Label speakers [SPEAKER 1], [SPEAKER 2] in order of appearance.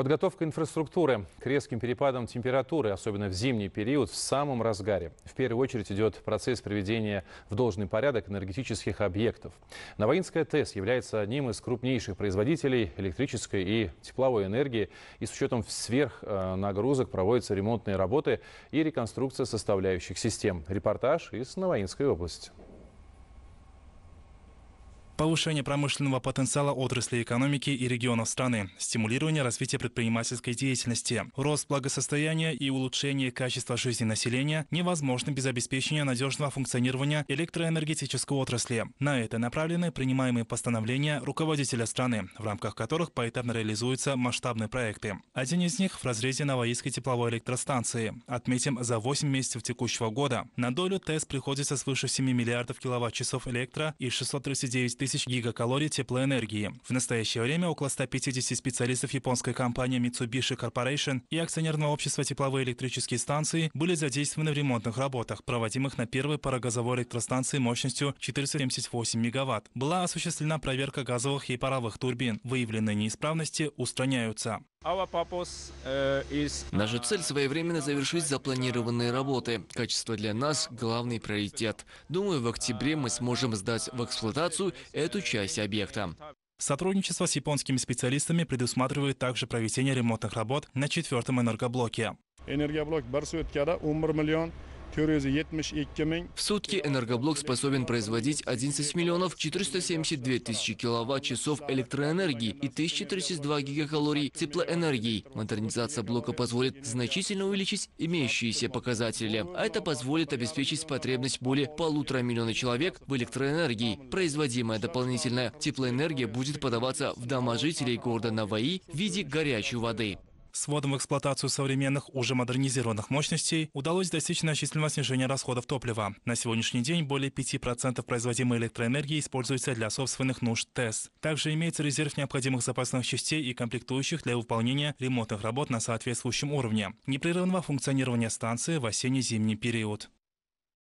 [SPEAKER 1] Подготовка инфраструктуры к резким перепадам температуры, особенно в зимний период, в самом разгаре. В первую очередь идет процесс приведения в должный порядок энергетических объектов. Новоинская ТЭС является одним из крупнейших производителей электрической и тепловой энергии. И с учетом сверхнагрузок э, проводятся ремонтные работы и реконструкция составляющих систем. Репортаж из Новоинской области
[SPEAKER 2] повышение промышленного потенциала отрасли экономики и регионов страны, стимулирование развития предпринимательской деятельности, рост благосостояния и улучшение качества жизни населения невозможно без обеспечения надежного функционирования электроэнергетической отрасли. На это направлены принимаемые постановления руководителя страны, в рамках которых поэтапно реализуются масштабные проекты. Один из них в разрезе Новоильской тепловой электростанции. Отметим, за 8 месяцев текущего года на долю ТЭС приходится свыше 7 миллиардов киловатт-часов электро и 639 тысяч тысяч гигакалорий теплоэнергии. В настоящее время около 150 специалистов японской компании Mitsubishi Corporation и акционерного общества тепловые электрические станции были задействованы в ремонтных работах, проводимых на первой парогазовой электростанции мощностью 478 мегаватт. Была осуществлена проверка газовых и паровых турбин. Выявленные неисправности устраняются.
[SPEAKER 3] Uh, Наша цель своевременно завершить запланированные работы. Качество для нас – главный приоритет. Думаю, в октябре мы сможем сдать в эксплуатацию эту часть объекта. Сотрудничество
[SPEAKER 2] с японскими специалистами предусматривает также проведение ремонтных работ на четвертом энергоблоке. Энергоблок 1 миллион в
[SPEAKER 3] сутки энергоблок способен производить 11 миллионов 472 тысячи киловатт-часов электроэнергии и 1032 гигакалорий теплоэнергии. Модернизация блока позволит значительно увеличить имеющиеся показатели. А это позволит обеспечить потребность более полутора миллиона человек в электроэнергии. Производимая дополнительная теплоэнергия будет подаваться в дома жителей города Наваи в виде горячей воды.
[SPEAKER 2] С вводом в эксплуатацию современных, уже модернизированных мощностей удалось достичь значительного снижения расходов топлива. На сегодняшний день более 5% производимой электроэнергии используется для собственных нужд ТЭС. Также имеется резерв необходимых запасных частей и комплектующих для выполнения ремонтных работ на соответствующем уровне. Непрерывного функционирования станции в осенне-зимний период.